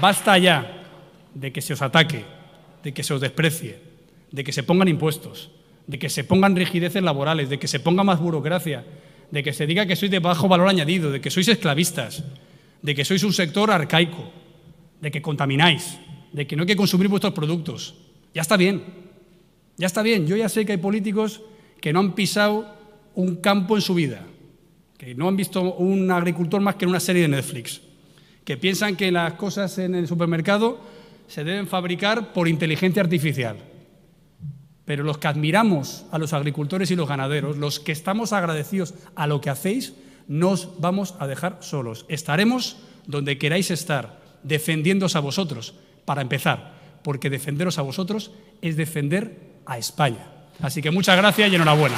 Basta ya de que se os ataque, de que se os desprecie, de que se pongan impuestos, de que se pongan rigideces laborales, de que se ponga más burocracia, de que se diga que sois de bajo valor añadido, de que sois esclavistas, de que sois un sector arcaico, de que contamináis, de que no hay que consumir vuestros productos. Ya está bien, ya está bien. Yo ya sé que hay políticos que no han pisado un campo en su vida, que no han visto un agricultor más que en una serie de Netflix que piensan que las cosas en el supermercado se deben fabricar por inteligencia artificial. Pero los que admiramos a los agricultores y los ganaderos, los que estamos agradecidos a lo que hacéis, nos vamos a dejar solos. Estaremos donde queráis estar, defendiéndoos a vosotros, para empezar, porque defenderos a vosotros es defender a España. Así que muchas gracias y enhorabuena.